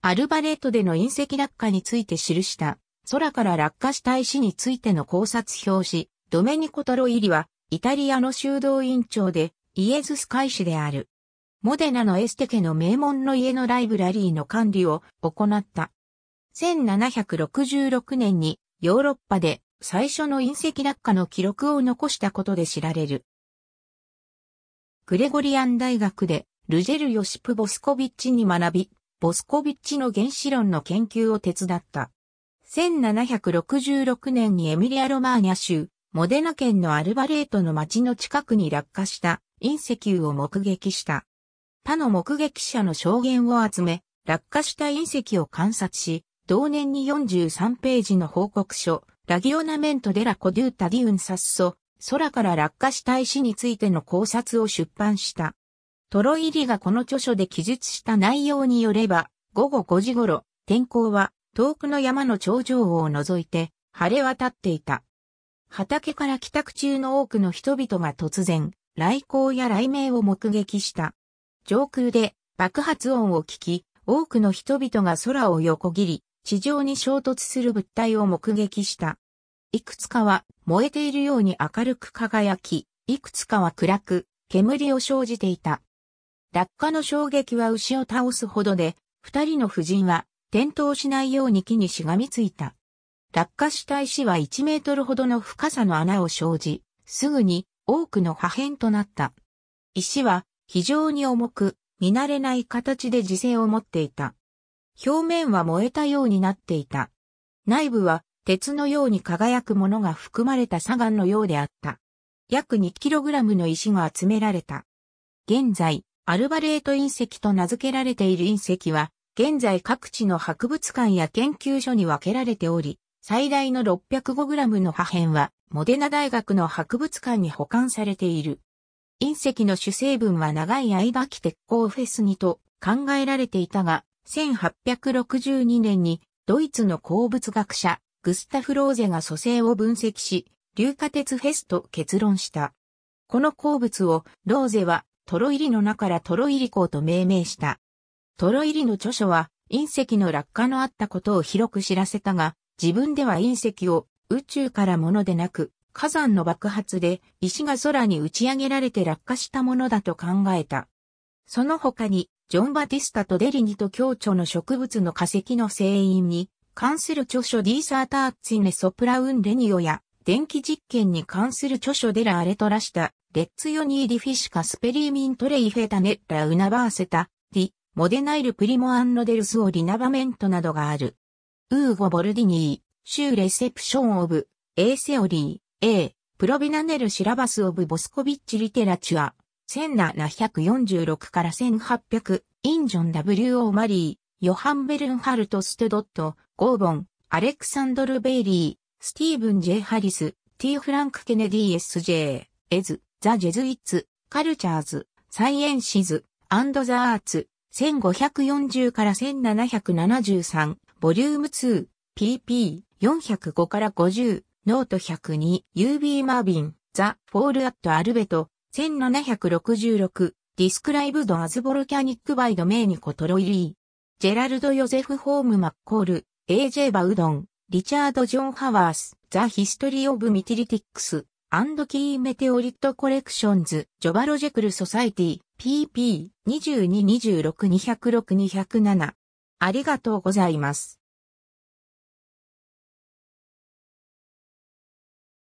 アルバレットでの隕石落下について記した、空から落下した石についての考察表紙、ドメニコ・トロイリは、イタリアの修道院長で、イエズス会士である。モデナのエステ家の名門の家のライブラリーの管理を行った。1766年にヨーロッパで最初の隕石落下の記録を残したことで知られる。グレゴリアン大学でルジェル・ヨシプ・ボスコビッチに学び、ボスコビッチの原子論の研究を手伝った。1766年にエミリア・ロマーニャ州、モデナ県のアルバレートの町の近くに落下した隕石を目撃した。他の目撃者の証言を集め、落下した隕石を観察し、同年に43ページの報告書、ラギオナメントデラコデュータディウンサッソ、空から落下した石についての考察を出版した。トロイリがこの著書で記述した内容によれば、午後5時頃、天候は遠くの山の頂上を除いて晴れ渡っていた。畑から帰宅中の多くの人々が突然、雷光や雷鳴を目撃した。上空で爆発音を聞き、多くの人々が空を横切り、地上に衝突する物体を目撃した。いくつかは燃えているように明るく輝き、いくつかは暗く、煙を生じていた。落下の衝撃は牛を倒すほどで、二人の夫人は転倒しないように木にしがみついた。落下した石は1メートルほどの深さの穴を生じ、すぐに多くの破片となった。石は非常に重く、見慣れない形で自勢を持っていた。表面は燃えたようになっていた。内部は鉄のように輝くものが含まれた砂岩のようであった。約2ラムの石が集められた。現在、アルバレート隕石と名付けられている隕石は、現在各地の博物館や研究所に分けられており、最大の 605g の破片は、モデナ大学の博物館に保管されている。隕石の主成分は長い間期鉄鋼フェスにと考えられていたが、1862年にドイツの鉱物学者グスタフ・ローゼが蘇生を分析し、硫化鉄フェスと結論した。この鉱物をローゼはトロイリの名からトロイリ港と命名した。トロイリの著書は隕石の落下のあったことを広く知らせたが、自分では隕石を宇宙からものでなく、火山の爆発で石が空に打ち上げられて落下したものだと考えた。その他に、ジョン・バティスタとデリニと共著の植物の化石の成因に関する著書ディーサーターツィネ・ソプラウン・レニオや電気実験に関する著書でラ・アレトラシタ、レッツヨニーディフィシカスペリーミントレイフェタネッラ・ウナバーセタ、ディ、モデナイル・プリモ・アンロデルス・オリナバメントなどがある。ウーゴ・ボルディニー、シュー・レセプション・オブ、エー・セオリー、A、プロビナネル・シラバス・オブ・ボスコビッチ・リテラチュア、1746から1800、インジョン・ W・ オマリー、ヨハン・ベルンハルト・ストドット、ゴーボン、アレクサンドル・ベイリスティーブン・ジェイ・ハリス、T・ フランク・ケネディ・ S.J.、エズ、ザ・ジェズイッツ、カルチャーズ、サイエンシズ、アンド・ザ・アーツ、1540から1773、ボリューム2、pp、405から50、ノート102、UB マービン、ザ・フォール・アット・アルベト、1766、ディスクライブド・アズ・ボルキャニック・バイ・ド・メーニコ・トロイリー、ジェラルド・ヨゼフ・ホーム・マッコール、AJ バウドン、リチャード・ジョン・ハワース、ザ・ヒストリー・オブ・ミティリティックス、アンド・キー・メテオリット・コレクションズ、ジョバ・ロジェクル・ソサイティ、pp22-26-206-207。ありがとうございます。